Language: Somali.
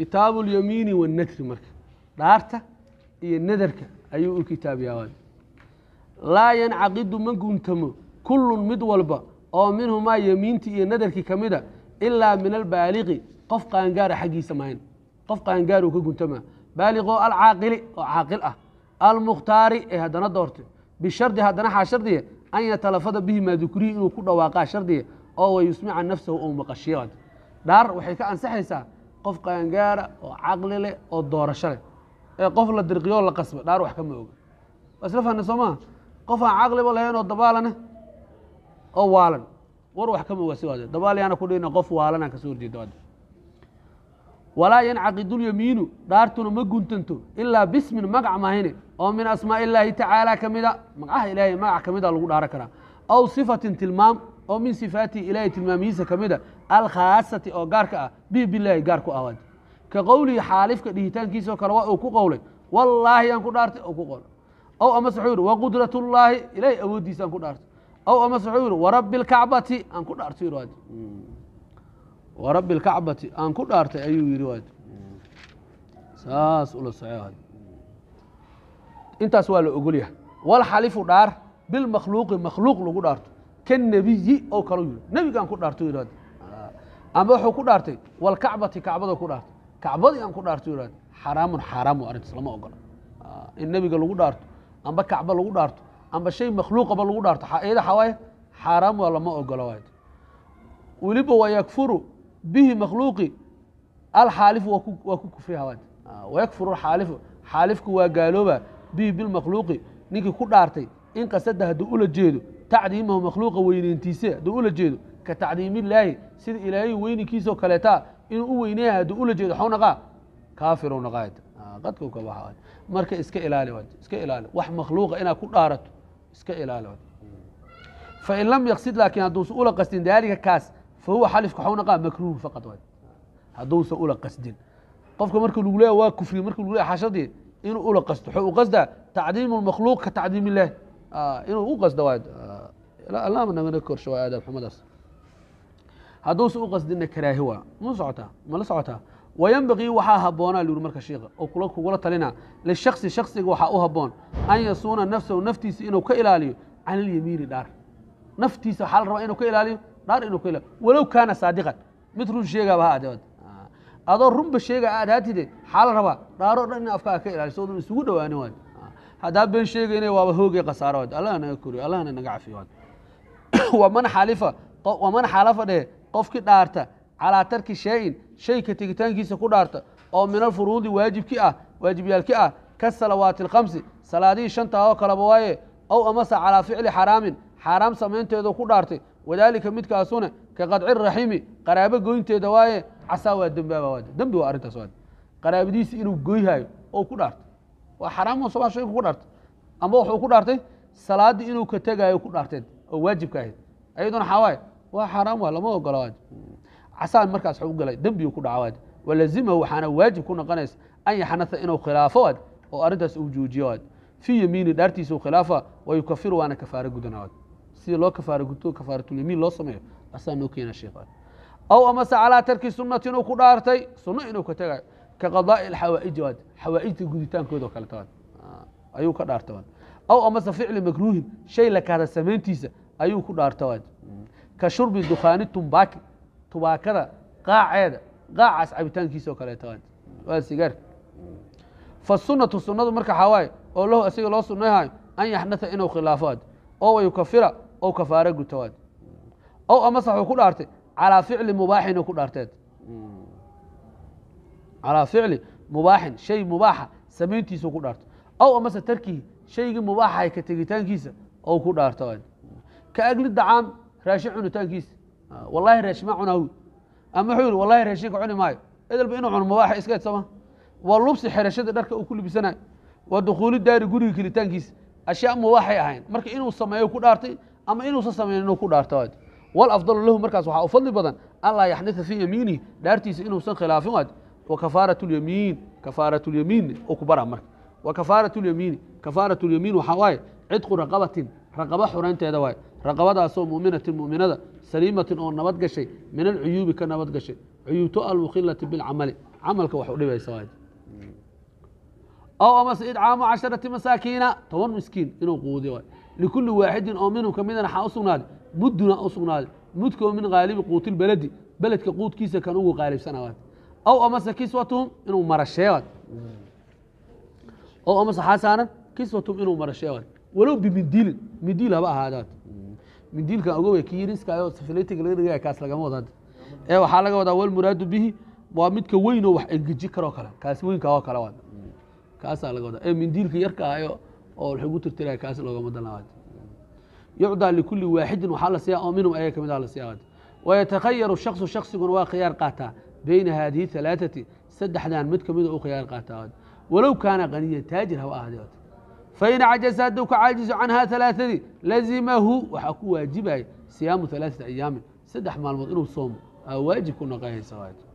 kitaabu lyamiini wاnnadri marka dhaarta iyo nadarka ayuu u kitaabyaa laa yancaqidu ma guntamo kullun mid walba oo minhumaa yamiintii iyo nadarkii ka mida ilaa min albaaliqi qof qaangaara ah xaggiisa mahayn qof qaangaaruu ka guntama baaliqoo alcaaqili oo caaqil ah almukhtaari ee haddana doortay bishardi haddana xaa shardiya an yatalafada bihi maa inuu ku dhawaaqaa shardiya oo wa yusmica nafsahu ou maqashiyo dhaar waxay ka ansaxaysaa qof qaangaara oo caqli leh oo doorasho leh ee qof la dirqiyoo la qasba dhaar wax kama oga waa isla fahna soo maha qof aan caqliba lahayn oo dabaalane eh, oo waalan war wax kama oga siwaade dabaal yaana ku dhihina qof waalanaan kasoo horjeeda ad walaa yancaqidulyamiinu dhaartuna ma guntanto ilaa bismin magac mahayne oo min asmaa illaahi tacaala ka mida magacaha ilaahay magac ka mida lagu dhaaran karaa aw sifatin tilmaam oo min sifaatihi ilaahay tilmaamihiisa ka mid a alkhaasati oo gaarka ah bi bilaahi gaar ku awaad ka qowlihi xaalifka dhihitaankiisao kale waa uu ku qowlay wallaahi aan ku dhaartay oo ku qowlay ow amase wuxuu yihi waqudrat ullaahi ilaahay awooddiisa aan ku dhaartay ow amase wuxuu yihi warabbi lkacbati aan ku dhaartay warabbi lkacbati aan ku dhaartay ayuu yidhi waad saas ula socod intaas waa la ogolyahay wal dhaar bilmakhluuqi makhluuq lagu dhaarto knebiyi oo kal yii nebigaan ku dhaarta ama wuxuu ku dhaartay walkacbati kacbado ku dhaartay kacbadii aan ku dhaarta ihad xaraamun xaaraamu arrintaas lama ogola in nebiga lagu dhaarto amba kacbo lagu dhaarto amba shay makhluuqaba lagu dhaarto yada xawaaya xaaraam waa lama ogola waay weliba wayakfuru bihi makhluuqi alxaalifu waa ku kufriya hawaad wayakfuru xaalifu xaalifku waa gaalooba bihi bilmakhluuqi ninkii ku dhaartay in qasada hadduu ula jeedo tacdiimahu makhluuqa weyneyntiise hadduu ula jeedo ka tacdiimillaahi sida ilaahay weyninkiisoo kaleetaa inuu u weyneeya hadduu ula jeedo xaw naqaa kaafirow naqaayt ah, qadkow ka baxa marka iska ilaali waad iska ilaali wax makhluuqa inaad ku dhaarato iska ilaali waad fain lam yaqsid laakiin hadduusan ula qasdin daalika kaas fa huwa xalifka xaw naqaa makruuhu faqad waad hadduusan ula qasdin qofka marka lagu leeya waa kufriye marka lagu leeya xashadii inuu ula qasdo wuxuu u qasdaa tacdiimu lmakhluuq ka tacdiim Ah, inuu u qasdo waay allaamna ah, mana korsho waa aadaab xumadaas hadduuse u qasdinna karaahi waa ma socotaa mala socotaa wayanbagii waxaa habboonaa liyuri marka shiika oo kula kugula talina lishaksi shaksiga waxaa u habboon an yasuuna nafsahu naftiisa inuu ka ilaaliyo cani ilyamiini dhaar naftiisa waxaa la rabaa inuu ka ilaaliyo dhaar inuu ka ilaaliyo walow kaana saadiqan mid run sheegaaba ha adeead ah, adoo runba sheega aad haatide waxaa la rabaa dhaaroo dhan in afka ka ilaaliyo soodun isugu dhowaanin waayo haddaa been sheegayna waaba hoogay khasaaraod allah naga koriyo allahna naga cafiyood waman xalifa waman xalafa dheh qofki dhaarta calaa tarki shay-in shayka tegitaankiisa ku dhaarta oo min alfuruudi waajibki ah waajibyaalki ah ka salawaati alkhamsi salaadihii shantaa oo kaleba waaye ow amasa calaa ficli xaraamin xaaraam samaynteedu ku dhaartay wadaalika midkaasuna ka qadci raximi qaraabo goynteeda waaye casaa waa dembaaba dembi waa arrintaas waad qaraabadiisa inuu goyhayo oo ku dhaarta waa xaraam somaa shaygu ku dhaartay amba wuxuu ku dhaartay salaaddii inuu ka tegaayo ku dhaarteen oo waajibka ahayd ayaduna xawaaye waa xaraam waa lama ogola casaan markaas u galay dembigu ku dhaca waad walazimahu waxaana waajib ku noqonaysa an yaxnaa inuu khilaafo waad oo arrintaas uu joojiyo waad fii yamiini dhaartiisa khilaafa wa waana kafaaro gudana waad sidii loo kafaaro guto kafaaratulyamiin loo sameeyo asaa noo keena sheekh aw amase calaa tarki sunnati inuu ku dhaartay sunno inuu ka tegaayo ka qadaa'i alxawaaiji waad xawaaijta guditaankooda oo kaleta waad ayuu ka dhaarta waad aw amase ficli makruuhin shay la kaada samayntiisa ayuu ku dhaarta waad ka shurbi dukhaani tumbaaki tubaakada qaaceeda qaacaas cabitaankiisa oo kaleeta waad waa sigaar fasunatu sunnadu marka xawaaye oo lahu asaga loo sunnayhayo an yaxnata inuu khilaafo waad oo wayukafira oo kafaara guta aw amase wuxuu ku dhaartay calaa ficli mubaaxinu ku dhaarteed calaa ficli mubaaxin shay mubaaxa samayntiisa ku dhaarto aw amase tarkihi shaygii mubaaxahay ka tegitaankiisa ou ku dhaarto ka agli dacaam raashin cunitaankiisa wallaahi raashin ma cunaa wi ama wuxuu yihi wallahi raashinka cuni maayo edelba inuu cuno mubaaxa iska edsama wa lubsi xerashadii dharka uu ku libisanayo wa dukhuuli daari guriga kelitaankiisa ashyaa mubaaxay ahayn marka inuu sameeyo ku dhaartay ama inuusa sameynin inuu ku dhaarto walafdalu lahu markaas waxaa u fadli badan an laa yaxditha fii yamiinihi dhaartiisa inuusan khilaafin waad wakafaaratyamiin kafaaratyamiinna oo ku baraa marka wakafaaratyamiini kafaaratyamiin waxaa waaye cidqu raqabatin raqabo xureynteeda waaye raqabadaasoo muminatin muminada saliimatin oo nabad gashay min alcuyuubi ka nabad gashay cuyuubto almukhilati bilcamali camalka wax udhibaysa waay aw amase idcaamu casharati masaakiina toban miskiin inuu quudiyo waay likuli waaxidin oo minhum ka midana xaa u sugnaaday mudduna u sugnaaday mudkoo min haalibi quutilbaladi beledka quudkiisa kan ugu qaalibsana waay aw amase kiswatuhum inuu marasheewaad aw amase waxaa saaran kiswatuhum inuu marasheewaad walow bimidiilin midiil haba ahaadaad midiilkan ogowe kii yiriskaayo safileytiga laga dhigaya kaas lagama wadaad ee waxaa laga wadaa walmuraadu bihi waa midka weynoo wax engeji karoo kale kaas weynka oo kale waad kaasaa laga wadaa ee mindiilka yarka ahayo oo wax ugu tirtiraya kaas loogama danawaad yucdaa likuli waaxidin waxaa la siiyaa oo minhum ayaga kamid ah la siiyaa waad wayatakhayaru shaksu shaksiguna waa bayna haadihi alaaati saddexdan mid ka mida u khiyaar qaataa walow kaana qaniyan taajir haw ahadee fain cajasa hadduu ka caajiso canhaa alaaadii lazimahu waxaa ku waajibaya siyaamu alaaati ayaamin saddex maalmood inuu soomo aa waajib ku noqonaysa